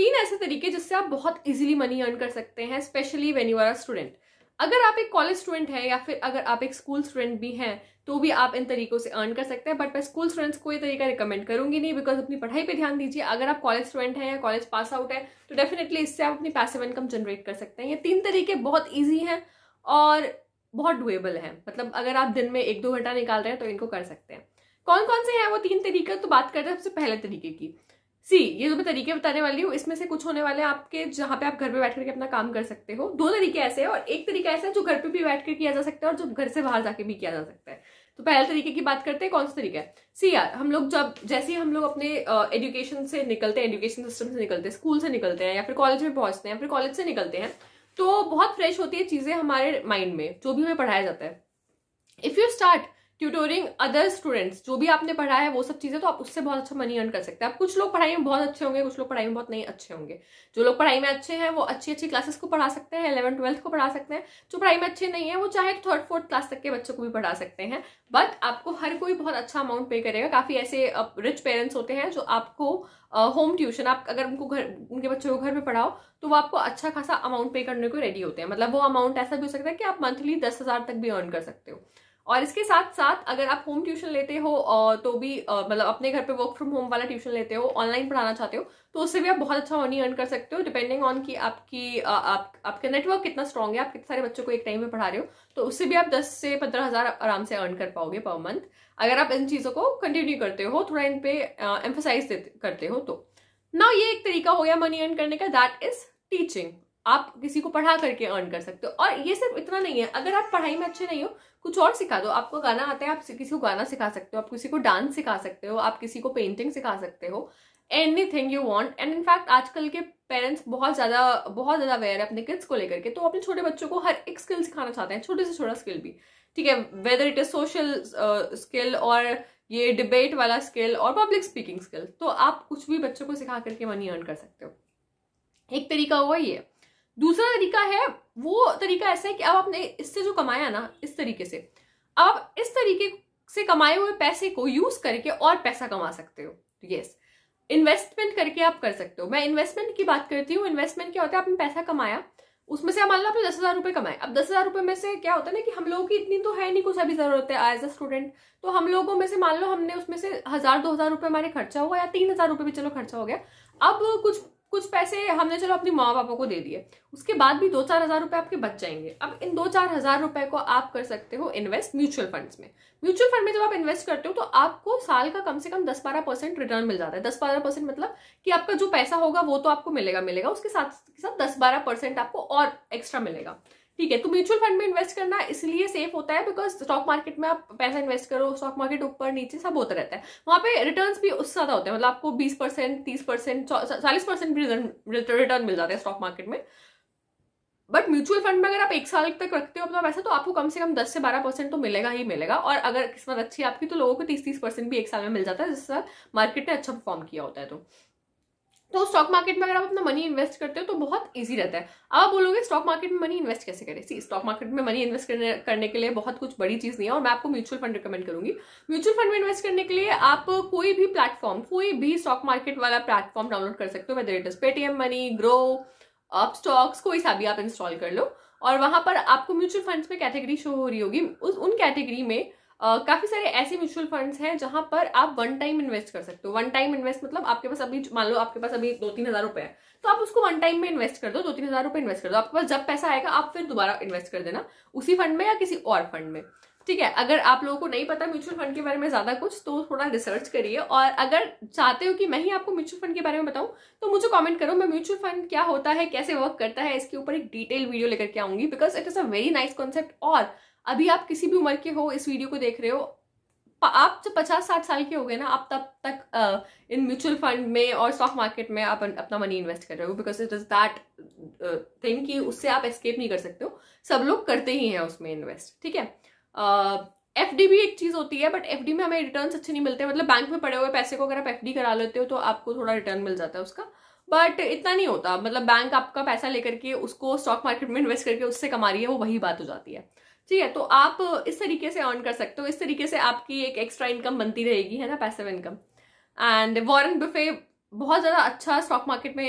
तीन ऐसे तरीके जिससे आप बहुत इजीली मनी अर्न कर सकते हैं specially when you are a student अगर आप एक कॉलेज स्टूडेंट हैं या फिर अगर आप एक स्कूल स्टूडेंट भी हैं तो भी आप इन तरीकों से अर्न कर सकते हैं बट मैं स्कूल स्टूडेंट्स को ये तरीका रिकमेंड करूंगी नहीं बिकॉज अपनी पढ़ाई पे ध्यान दीजिए अगर आप कॉलेज स्टूडेंट हैं या कॉलेज पास आउट है तो डेफिनेटली इससे आप अपनी पैसिव इनकम जनरेट कर सकते हैं ये तीन तरीके बहुत ईजी हैं और बहुत डुएबल हैं मतलब अगर आप दिन में एक दो घंटा निकाल रहे हैं तो इनको कर सकते हैं कौन कौन से हैं वो तीन तरीके तो बात करते हैं सबसे पहले तरीके की सी ये जो मैं तरीके बताने वाली हूँ इसमें से कुछ होने वाले आपके जहाँ पे आप घर पे बैठ करके अपना काम कर सकते हो दो तरीके ऐसे हैं और एक तरीका ऐसा है जो घर पे भी बैठ कर किया जा सकता है और जो घर से बाहर जाके भी किया जा सकता है तो पहले तरीके की बात करते हैं कौन सा तरीका है सी यार हम लोग जब जैसे ही हम लोग अपने एजुकेशन से निकलते हैं एजुकेशन सिस्टम से निकलते हैं स्कूल से निकलते हैं या फिर कॉलेज में पहुंचते हैं फिर कॉलेज से निकलते हैं तो बहुत फ्रेश होती है चीज़ें हमारे माइंड में जो भी हमें पढ़ाया जाता है if you start tutoring other students जो भी आपने पढ़ा है वो सब चीज़ें तो आप उससे बहुत अच्छा मनी अर्न कर सकते हैं आप कुछ लोग पढ़ाई में बहुत अच्छे होंगे कुछ लोग पढ़ाई में बहुत नहीं अच्छे होंगे जो लोग पढ़ाई में अच्छे हैं वो अच्छी अच्छी क्लासेस को पढ़ा सकते हैं इलेवन ट्वेल्थ को पढ़ा सकते हैं जो पढ़ाई में अच्छे नहीं है वो चाहे थर्ड फोर्थ क्लास तक के बच्चों को भी पढ़ा सकते हैं बट आपको हर कोई बहुत अच्छा अमाउंट पे करेगा काफ़ी ऐसे रिच पेरेंट्स होते हैं जो आपको होम uh, ट्यूशन आप अगर उनको घर उनके बच्चों को घर में पढ़ाओ तो वो आपको अच्छा खासा अमाउंट पे करने को रेडी होते हैं मतलब वो अमाउंट ऐसा भी हो सकता है कि आप मंथली दस हज़ार तक भी अर्न कर सकते हो और इसके साथ साथ अगर आप होम ट्यूशन लेते हो तो भी मतलब अपने घर पे वर्क फ्रॉम होम वाला ट्यूशन लेते हो ऑनलाइन पढ़ाना चाहते हो तो उससे भी आप बहुत अच्छा मनी अर्न कर सकते हो डिपेंडिंग ऑन कि आपकी आप आपका नेटवर्क कितना स्ट्रांग है आप कितने सारे बच्चों को एक टाइम में पढ़ा रहे हो तो उससे भी आप दस से पंद्रह हज़ार आराम से अर्न कर पाओगे पर मंथ अगर आप इन चीज़ों को कंटिन्यू करते हो थोड़ा इन पे एम्फोसाइज करते हो तो ना ये एक तरीका हो गया मनी अर्न करने का दैट इज टीचिंग आप किसी को पढ़ा करके अर्न कर सकते हो और ये सिर्फ इतना नहीं है अगर आप पढ़ाई में अच्छे नहीं हो कुछ और सिखा दो आपको गाना आता है आप किसी को गाना सिखा सकते हो आप किसी को डांस सिखा सकते हो आप किसी को पेंटिंग सिखा सकते हो anything you want and in fact आजकल के पेरेंट्स बहुत ज़्यादा बहुत ज़्यादा अवेयर है अपने किड्स को लेकर के तो अपने छोटे बच्चों को हर एक स्किल सिखाना चाहते हैं छोटे से छोटा स्किल भी ठीक है whether it is social skill और ये डिबेट वाला स्किल और पब्लिक स्पीकिंग स्किल तो आप कुछ भी बच्चों को सिखा करके मनी अर्न कर सकते हो एक तरीका हुआ ये दूसरा तरीका है वो तरीका ऐसा है कि अब आपने इससे जो कमाया ना इस तरीके से अब आप इस तरीके से कमाए हुए पैसे को यूज करके और पैसा कमा सकते हो यस इन्वेस्टमेंट करके आप कर सकते हो मैं इन्वेस्टमेंट की बात करती हूँ इन्वेस्टमेंट क्या होता है आपने पैसा कमाया उसमें से मान लो आपने दस हज़ार रुपये कमाए अब दस हज़ार रुपये में से क्या होता है ना कि हम लोगों की इतनी तो है नहीं कुछ अभी ज़रूरत है एज अ स्टूडेंट तो हम लोगों में से मान लो हमने उसमें से हज़ार दो हज़ार रुपये हमारे खर्चा हुआ या तीन हज़ार रुपये भी चलो खर्चा हो गया अब कुछ कुछ पैसे हमने चलो अपनी माँ पापा को दे दिए उसके बाद भी दो चार हजार रुपए आपके बच जाएंगे अब इन दो चार हजार रुपए को आप कर सकते हो इन्वेस्ट म्यूचुअल फंड्स में म्यूचुअल फंड में जब आप इन्वेस्ट करते हो तो आपको साल का कम से कम दस बारह परसेंट रिटर्न मिल जाता है दस बारह परसेंट मतलब कि आपका जो पैसा होगा वो तो आपको मिलेगा मिलेगा उसके साथ के साथ दस बारह परसेंट आपको और एक्स्ट्रा मिलेगा ठीक है तो म्यूचुअल फंड में इन्वेस्ट करना इसलिए सेफ होता है बिकॉज स्टॉक मार्केट में आप पैसा इन्वेस्ट करो स्टॉक मार्केट ऊपर नीचे सब होता रहता है वहाँ पे रिटर्न भी उससे ज्यादा होते हैं मतलब आपको बीस परसेंट तीस परसेंट चालीस परसेंट भी रिटर्न मिल जाता है स्टॉक मार्केट में बट म्यूचुअल फंड में अगर आप एक साल तक रखते हो अपना पैसा तो आपको कम से कम दस से बारह परसेंट तो मिलेगा ही मिलेगा और अगर किस्मत अच्छी है आपकी तो लोगों को तीस तीस परसेंट भी एक साल में मिल जाता है जिससे मार्केट ने अच्छा परफॉर्म किया होता है तो तो स्टॉक मार्केट में अगर आप अपना मनी इन्वेस्ट करते हो तो बहुत ईजी रहता है अब आप बोलोगे स्टॉक मार्केट में मनी इन्वेस्ट कैसे करें सी स्टॉक मार्केट में मनी इन्वेस्ट करने करने के लिए बहुत कुछ बड़ी चीज़ नहीं है और मैं आपको म्यूचुअल फंड रिकमेंड करूंगी म्यूचुअल फंड में इन्वेस्ट करने के लिए आप कोई भी प्लेटफॉर्म कोई भी स्टॉक मार्केट वाला प्लेटफॉर्म डाउनलोड कर सकते हो whether it is Paytm Money Groww Upstox कोई सा भी आप इंस्टॉल कर लो और वहां पर आपको म्यूचुअल फंड्स में कैटेगरी शो हो रही होगी उस उन कैटेगरी में Uh, काफी सारे ऐसे म्यूचुअल फंड्स हैं जहां पर आप वन टाइम इन्वेस्ट कर सकते हो वन टाइम इन्वेस्ट मतलब आपके पास अभी मान लो आपके पास अभी दो तीन हजार रुपए है तो आप उसको वन टाइम में इन्वेस्ट कर दो दो तीन हजार रुपए इन्वेस्ट कर दो आपके पास जब पैसा आएगा आप फिर दोबारा इन्वेस्ट कर देना उसी फंड में या किसी और फंड में ठीक है अगर आप लोगों को नहीं पता म्यूचुअल फंड के बारे में ज्यादा कुछ तो थोड़ा रिसर्च करिए और अगर चाहते हो कि मैं ही आपको म्यूचुअल फंड के बारे में बताऊं तो मुझे कमेंट करो मैं म्यूचुअल फंड क्या होता है कैसे वर्क करता है इसके ऊपर एक डिटेल वीडियो लेकर के आऊंगी because it is a very nice concept और अभी आप किसी भी उम्र के हो इस वीडियो को देख रहे हो आप जब पचास साठ साल के हो गए ना आप तब तक इन म्यूचुअल फंड में और स्टॉक मार्केट में आप अपना मनी इन्वेस्ट कर रहे हो because it is that thing कि उससे आप एस्केप नहीं कर सकते हो सब लोग करते ही हैं उसमें इन्वेस्ट ठीक है एफ डी भी एक चीज होती है बट एफ में हमें रिटर्न अच्छे नहीं मिलते मतलब बैंक में पड़े हुए पैसे को अगर आप एफ करा लेते हो तो आपको थोड़ा रिटर्न मिल जाता है उसका बट इतना नहीं होता मतलब बैंक आपका पैसा लेकर के उसको स्टॉक मार्केट में इन्वेस्ट करके उससे कमा रही है वो वही बात हो जाती है ठीक है तो आप इस तरीके से अर्न कर सकते हो इस तरीके से आपकी एक एक्स्ट्रा इनकम बनती रहेगी है ना passive income and Warren Buffett बहुत ज़्यादा अच्छा स्टॉक मार्केट में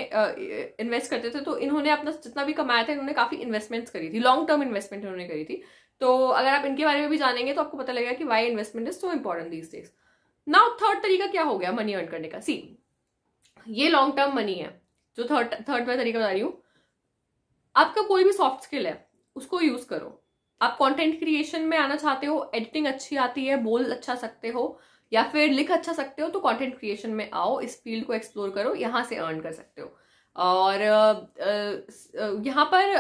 इन्वेस्ट करते थे तो इन्होंने अपना जितना भी कमाया था इन्होंने काफ़ी इन्वेस्टमेंट्स करी थी लॉन्ग टर्म इन्वेस्टमेंट इन्होंने करी थी तो अगर आप इनके बारे में भी जानेंगे तो आपको पता लगेगा कि why investment is so important these days now third तरीका क्या हो गया मनी अर्न करने का सी ये लॉन्ग टर्म मनी है जो थर्ड थर्ड मैं तरीका बता रही हूँ आपका कोई भी सॉफ्ट स्किल है उसको यूज़ करो आप कंटेंट क्रिएशन में आना चाहते हो एडिटिंग अच्छी आती है बोल अच्छा सकते हो या फिर लिख अच्छा सकते हो तो कंटेंट क्रिएशन में आओ इस फील्ड को एक्सप्लोर करो यहाँ से अर्न कर सकते हो और यहाँ पर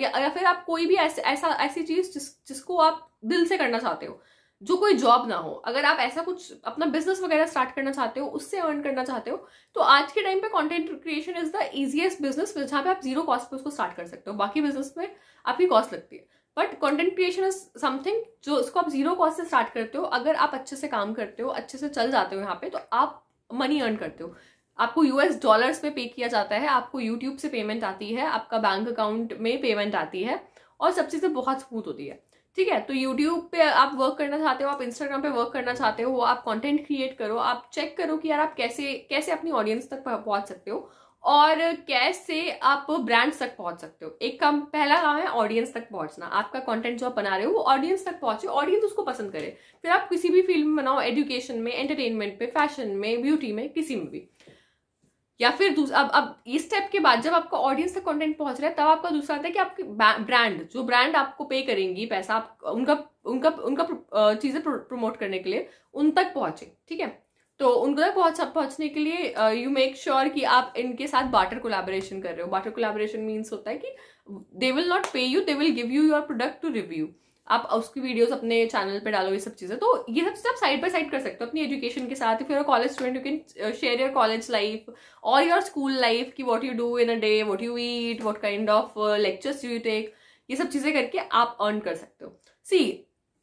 या फिर आप कोई भी ऐसा ऐसा ऐसी चीज़ जिस जिसको आप दिल से करना चाहते हो जो कोई जॉब ना हो अगर आप ऐसा कुछ अपना बिजनेस वगैरह स्टार्ट करना चाहते हो उससे अर्न करना चाहते हो तो आज के टाइम पे content creation is the easiest business जहाँ पे आप जीरो कॉस्ट पे उसको स्टार्ट कर सकते हो बाकी बिजनेस में आपकी कॉस्ट लगती है but content creation is something जो उसको आप जीरो कॉस्ट से स्टार्ट करते हो अगर आप अच्छे से काम करते हो अच्छे से चल जाते हो यहाँ पे तो आप मनी अर्न करते हो आपको यूएस डॉलर्स में पे किया जाता है आपको यूट्यूब से पेमेंट आती है आपका बैंक अकाउंट में पेमेंट आती है और सब चीज़ें बहुत स्मूथ होती है ठीक है तो यूट्यूब पे आप वर्क करना चाहते हो आप इंस्टाग्राम पे वर्क करना चाहते हो आप कंटेंट क्रिएट करो आप चेक करो कि यार आप कैसे कैसे अपनी ऑडियंस तक पहुंच सकते हो और कैश से आप ब्रांड्स तक पहुंच सकते हो एक काम पहला काम है ऑडियंस तक पहुंचना आपका कंटेंट जो आप बना रहे हो वो ऑडियंस तक पहुंचे ऑडियंस उसको पसंद करे फिर आप किसी भी फील्ड में बनाओ एजुकेशन में एंटरटेनमेंट में फैशन में ब्यूटी में किसी में भी या फिर अब अब इस स्टेप के बाद जब आपका ऑडियंस तक कंटेंट पहुंच रहा है तब आपका दूसरा आता है कि आपकी ब्रांड जो ब्रांड आपको पे करेंगी पैसा आप उनका उनका उनका, चीज़ें प्रमोट करने के लिए उन तक पहुंचे ठीक है तो उनको तक पहुंच पहुंचने के लिए यू मेक श्योर कि आप इनके साथ बाटर कोलाबोरेशन कर रहे हो बाटर कोलाबोरेशन मीन्स होता है कि they will not pay you they will give you your product to review आप उसकी वीडियोस अपने चैनल पे डालो ये सब चीज़ें तो ये सब चीज़ आप साइड बाय साइड कर सकते हो अपनी एजुकेशन के साथ फिर college student you can share your college life और योर स्कूल लाइफ की what you do in a day what you eat what kind of lectures you take ये सब चीज़ें करके आप अर्न कर सकते हो सी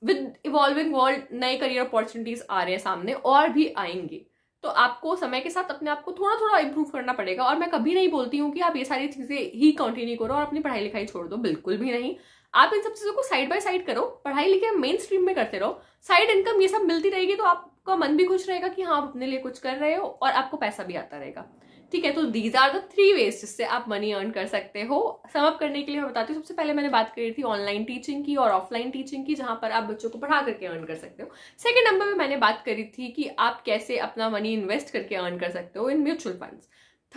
विद इवॉल्विंग वर्ल्ड नए करियर अपॉर्चुनिटीज आ रहे हैं सामने और भी आएंगे तो आपको समय के साथ अपने आप को थोड़ा थोड़ा इम्प्रूव करना पड़ेगा और मैं कभी नहीं बोलती हूँ कि आप ये सारी चीज़ें ही कंटिन्यू करो और अपनी पढ़ाई लिखाई छोड़ दो बिल्कुल भी नहीं आप इन सब चीज़ों को साइड बाय साइड करो पढ़ाई लिखाई मेन स्ट्रीम में करते रहो साइड इनकम ये सब मिलती रहेगी तो आपका मन भी खुश रहेगा कि हाँ आप अपने लिए कुछ कर रहे हो और आपको पैसा भी आता रहेगा ठीक है तो these are the three ways जिससे आप मनी अर्न कर सकते हो समअप करने के लिए मैं बताती हूँ सबसे पहले मैंने बात करी थी ऑनलाइन टीचिंग की और ऑफलाइन टीचिंग की जहाँ पर आप बच्चों को पढ़ा करके अर्न कर सकते हो सेकेंड नंबर में मैंने बात करी थी कि आप कैसे अपना मनी इन्वेस्ट करके अर्न कर सकते हो इन म्यूचुअल फंड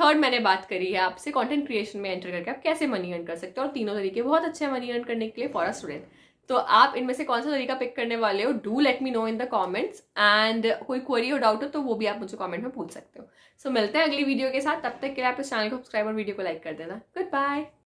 थर्ड मैंने बात करी है आपसे कंटेंट क्रिएशन में एंटर करके आप कैसे मनी अर्न कर सकते हो और तीनों तरीके बहुत अच्छे मनी अर्न करने के लिए फॉर अ स्टूडेंट तो आप इनमें से कौन सा तरीका पिक करने वाले हो do let me know in the comments and कोई क्वेरी और डाउट हो तो वो भी आप मुझे कॉमेंट में पूछ सकते हो सो so, मिलते हैं अगली वीडियो के साथ तब तक के लिए आप इस चैनल को सब्सक्राइब और वीडियो को लाइक कर देना गुड बाय